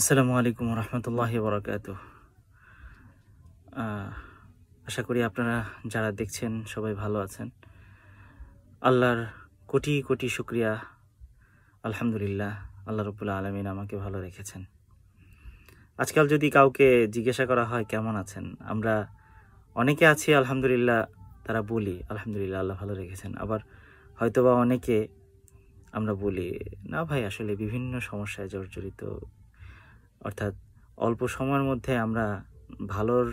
আসসালামু আলাইকুম রহমতুল্লাহ বরকাত আশা করি আপনারা যারা দেখছেন সবাই ভালো আছেন আল্লাহর কোটি কোটি শুক্রিয়া আলহামদুলিল্লাহ আল্লাহ রবুল্লা আলমিন আমাকে ভালো রেখেছেন আজকাল যদি কাউকে জিজ্ঞাসা করা হয় কেমন আছেন আমরা অনেকে আছি আলহামদুলিল্লাহ তারা বলি আলহামদুলিল্লাহ আল্লাহ ভালো রেখেছেন আবার হয়তোবা অনেকে আমরা বলি না ভাই আসলে বিভিন্ন সমস্যায় জর্জরিত অর্থাৎ অল্প সময়ের মধ্যে আমরা ভালোর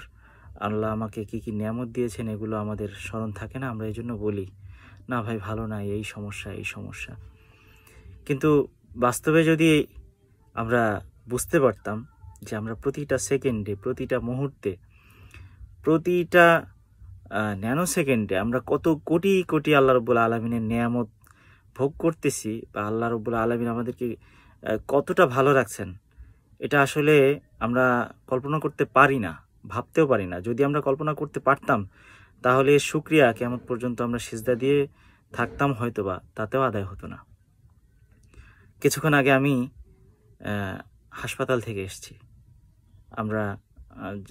আল্লাহ আমাকে কি কি নিয়ামত দিয়েছেন এগুলো আমাদের স্মরণ থাকে না আমরা এই জন্য বলি না ভাই ভালো না এই সমস্যা এই সমস্যা কিন্তু বাস্তবে যদি আমরা বুঝতে পারতাম যে আমরা প্রতিটা সেকেন্ডে প্রতিটা মুহূর্তে প্রতিটা ন্যানো সেকেন্ডে আমরা কত কোটি কোটি আল্লাহ রব্বুল আলমিনের নিয়ামত ভোগ করতেছি বা আল্লাহ রব্বুল আলমিন আমাদেরকে কতটা ভালো রাখছেন এটা আসলে আমরা কল্পনা করতে পারি না ভাবতেও পারি না যদি আমরা কল্পনা করতে পারতাম তাহলে শুক্রিয়া কেমন পর্যন্ত আমরা সিজদা দিয়ে থাকতাম হয়তো বা তাতেও আদায় হতো না কিছুক্ষণ আগে আমি হাসপাতাল থেকে এসছি আমরা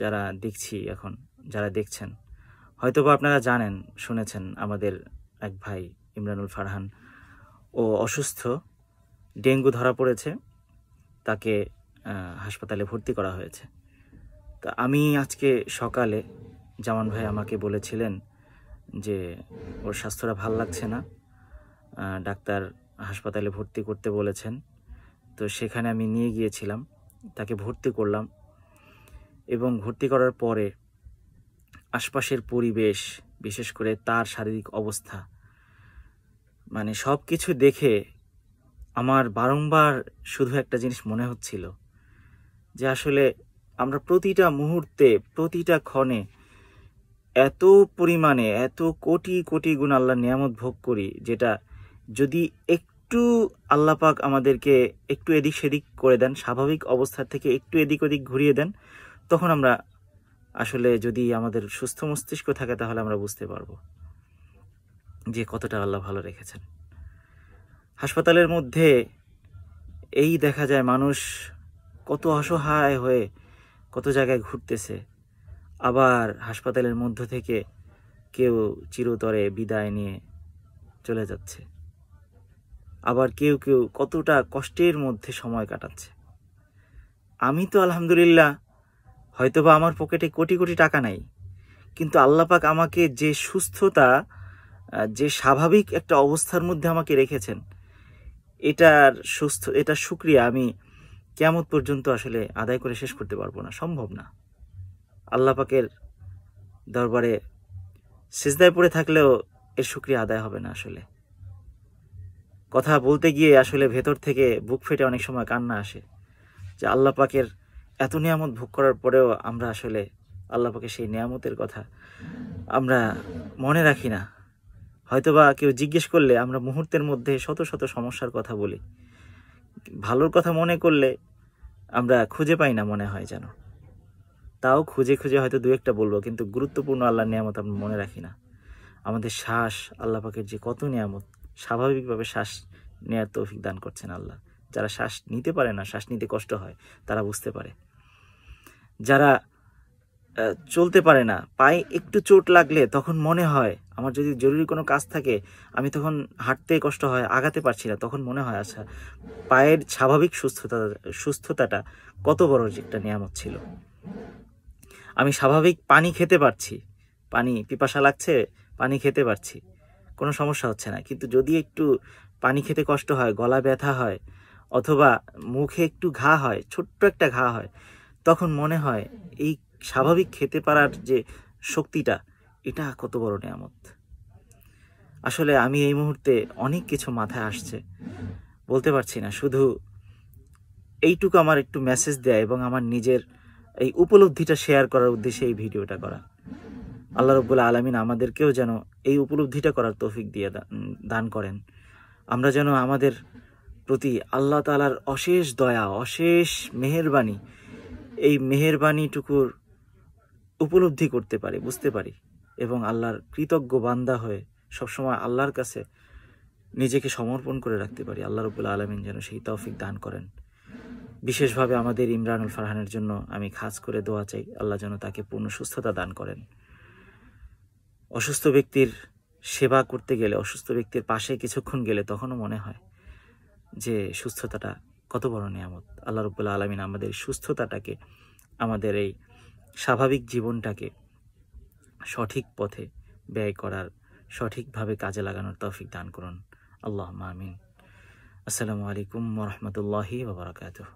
যারা দেখছি এখন যারা দেখছেন হয়তো বা আপনারা জানেন শুনেছেন আমাদের এক ভাই ইমরানুল ফারহান ও অসুস্থ ডেঙ্গু ধরা পড়েছে তাকে হাসপাতালে ভর্তি করা হয়েছে তা আমি আজকে সকালে জামান ভাই আমাকে বলেছিলেন যে ওর স্বাস্থ্যটা ভাল লাগছে না ডাক্তার হাসপাতালে ভর্তি করতে বলেছেন তো সেখানে আমি নিয়ে গিয়েছিলাম তাকে ভর্তি করলাম এবং ভর্তি করার পরে আশপাশের পরিবেশ বিশেষ করে তার শারীরিক অবস্থা মানে সব কিছু দেখে আমার বারংবার শুধু একটা জিনিস মনে হচ্ছিল যে আসলে আমরা প্রতিটা মুহূর্তে প্রতিটা ক্ষণে এত পরিমাণে এত কোটি কোটি গুণ আল্লাহ নিয়ামত ভোগ করি যেটা যদি একটু আল্লাপাক আমাদেরকে একটু এদিক সেদিক করে দেন স্বাভাবিক অবস্থা থেকে একটু এদিক ওদিক ঘুরিয়ে দেন তখন আমরা আসলে যদি আমাদের সুস্থ মস্তিষ্ক থাকে তাহলে আমরা বুঝতে পারবো যে কতটা আল্লাহ ভালো রেখেছেন হাসপাতালের মধ্যে এই দেখা যায় মানুষ কত অসহায় হয়ে কত জায়গায় ঘুরতেছে আবার হাসপাতালের মধ্য থেকে কেউ চিরতরে বিদায় নিয়ে চলে যাচ্ছে আবার কেউ কেউ কতটা কষ্টের মধ্যে সময় কাটাচ্ছে আমি তো আলহামদুলিল্লাহ হয়তোবা আমার পকেটে কোটি কোটি টাকা নাই কিন্তু আল্লাপাক আমাকে যে সুস্থতা যে স্বাভাবিক একটা অবস্থার মধ্যে আমাকে রেখেছেন এটার সুস্থ এটা সুক্রিয়া আমি কেমত পর্যন্ত আসলে আদায় করে শেষ করতে পারবো না সম্ভব না আল্লাহ পাকের দরবারে সিজদায় পড়ে থাকলেও এর সুক্রিয়া আদায় হবে না আসলে কথা বলতে গিয়ে আসলে ভেতর থেকে বুক ফেটে অনেক সময় কান্না আসে যে আল্লাহ পাকের এত নিয়ামত ভোগ করার পরেও আমরা আসলে আল্লাহ পাকে সেই নিয়ামতের কথা আমরা মনে রাখি না হয়তোবা কেউ জিজ্ঞেস করলে আমরা মুহূর্তের মধ্যে শত শত সমস্যার কথা বলি ভালোর কথা মনে করলে আমরা খুঁজে পাই না মনে হয় যেন তাও খুঁজে খুঁজে হয়তো দু একটা বলবো কিন্তু গুরুত্বপূর্ণ আল্লাহর নিয়ামত আমরা মনে রাখি না আমাদের শ্বাস আল্লাহ পাকের যে কত নিয়ামত স্বাভাবিকভাবে শ্বাস নেওয়ার তৌফিক দান করছেন আল্লাহ যারা শ্বাস নিতে পারে না শ্বাস নিতে কষ্ট হয় তারা বুঝতে পারে যারা চলতে পারে না পায়ে একটু চোট লাগলে তখন মনে হয় আমার যদি জরুরি কোনো কাজ থাকে আমি তখন হাঁটতে কষ্ট হয় আগাতে পারছি না তখন মনে হয় আচ্ছা পায়ের স্বাভাবিক সুস্থতা সুস্থতাটা কত বড় একটা নিয়ামত ছিল আমি স্বাভাবিক পানি খেতে পারছি পানি পিপাসা লাগছে পানি খেতে পারছি কোনো সমস্যা হচ্ছে না কিন্তু যদি একটু পানি খেতে কষ্ট হয় গলা ব্যথা হয় অথবা মুখে একটু ঘা হয় ছোট্ট একটা ঘা হয় তখন মনে হয় এই স্বাভাবিক খেতে পারার যে শক্তিটা এটা কত বড় নিয়ামত আসলে আমি এই মুহূর্তে অনেক কিছু মাথায় আসছে বলতে পারছি না শুধু এইটুকু আমার একটু মেসেজ দেয়া এবং আমার নিজের এই উপলব্ধিটা শেয়ার করার উদ্দেশ্যে এই ভিডিওটা করা আল্লাহ রব্বুল আলমিন আমাদেরকেও যেন এই উপলব্ধিটা করার তৌফিক দিয়ে দান করেন আমরা যেন আমাদের প্রতি আল্লাহ তালার অশেষ দয়া অশেষ মেহরবাণী এই মেহরবাণীটুকুর উপলব্ধি করতে পারি বুঝতে পারি এবং আল্লাহর কৃতজ্ঞ বান্দা হয়ে সবসময় আল্লাহর কাছে নিজেকে সমর্পণ করে রাখতে পারি আল্লাহ রবুল্লা আলমিন যেন সেই তৌফিক দান করেন বিশেষভাবে আমাদের ইমরানুল ফারহানের জন্য আমি খাস করে দোয়া চাই আল্লাহ যেন তাকে পূর্ণ সুস্থতা দান করেন অসুস্থ ব্যক্তির সেবা করতে গেলে অসুস্থ ব্যক্তির পাশে কিছুক্ষণ গেলে তখনও মনে হয় যে সুস্থতাটা কত বড় নিয়ামত আল্লাহ রবুল্লা আলমিন আমাদের সুস্থতাটাকে আমাদের এই স্বাভাবিক জীবনটাকে সঠিক পথে ব্যয় করার সঠিকভাবে কাজে লাগানোর তৌফিক দান করুন আল্লাহ মামিন আসসালামু আলাইকুম রহমতুল্লাহি বাবরাকাতুহ